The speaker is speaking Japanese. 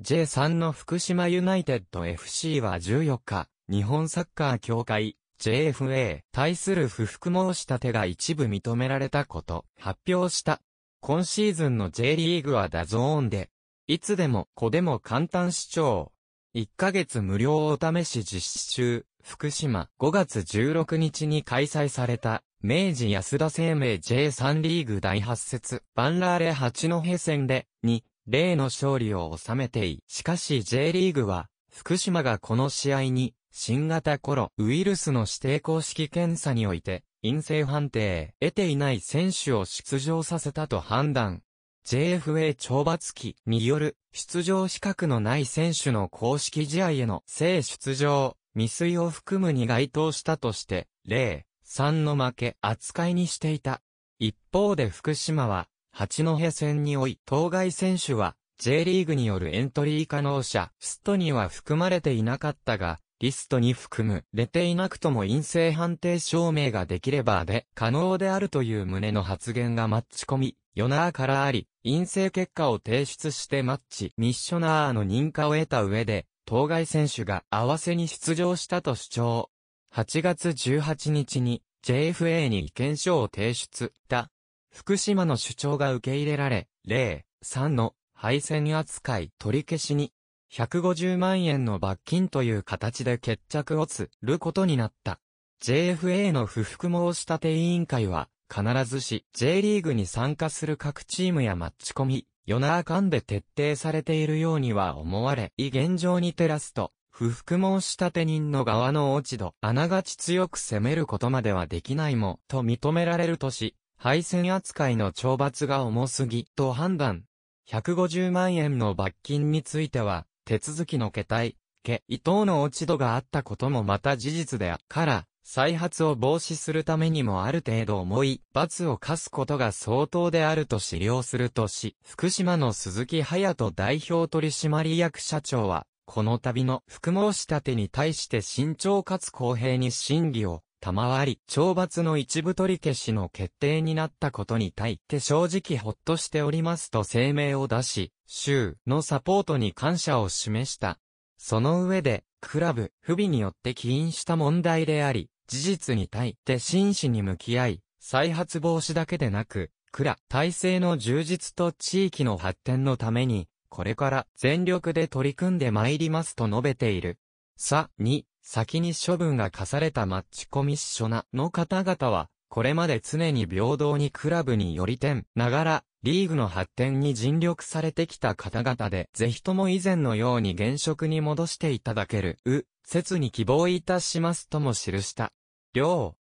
J3 の福島ユナイテッド FC は14日、日本サッカー協会 JFA 対する不服申し立てが一部認められたこと発表した。今シーズンの J リーグはダゾーンで、いつでも子でも簡単視聴。1ヶ月無料お試し実施中、福島5月16日に開催された明治安田生命 J3 リーグ第8節、バンラーレ八戸戦で、2例の勝利を収めてい。しかし J リーグは、福島がこの試合に、新型コロウイルスの指定公式検査において、陰性判定、得ていない選手を出場させたと判断。JFA 懲罰期による出場資格のない選手の公式試合への正出場、未遂を含むに該当したとして、例3の負け扱いにしていた。一方で福島は、八戸戦におい、当該選手は、J リーグによるエントリー可能者、ストには含まれていなかったが、リストに含む、出ていなくとも陰性判定証明ができればで、可能であるという旨の発言がマッチ込み、ヨナーからあり、陰性結果を提出してマッチ、ミッショナーの認可を得た上で、当該選手が合わせに出場したと主張。8月18日に JFA に意見書を提出、た福島の主張が受け入れられ、例3の敗戦扱い取り消しに、150万円の罰金という形で決着をつることになった。JFA の不服申立て委員会は、必ずし J リーグに参加する各チームやマッチコミ、夜なあかんで徹底されているようには思われ、異現状に照らすと、不服申立て人の側の落ち度、あながち強く責めることまではできないも、と認められるとし、敗戦扱いの懲罰が重すぎと判断。150万円の罰金については、手続きの桁体、家、伊藤の落ち度があったこともまた事実であから、再発を防止するためにもある程度重い罰を課すことが相当であると資料するとし、福島の鈴木隼人代表取締役社長は、この度の福毛仕立てに対して慎重かつ公平に審議を賜り、懲罰の一部取り消しの決定になったことに対して正直ほっとしておりますと声明を出し、州のサポートに感謝を示した。その上で、クラブ、不備によって起因した問題であり、事実に対して真摯に向き合い、再発防止だけでなく、クラ、体制の充実と地域の発展のために、これから全力で取り組んでまいりますと述べている。さ、に、先に処分が課されたマッチコミッショナの方々は、これまで常に平等にクラブにより点ながら、リーグの発展に尽力されてきた方々で、ぜひとも以前のように現職に戻していただける、う、説に希望いたしますとも記した。両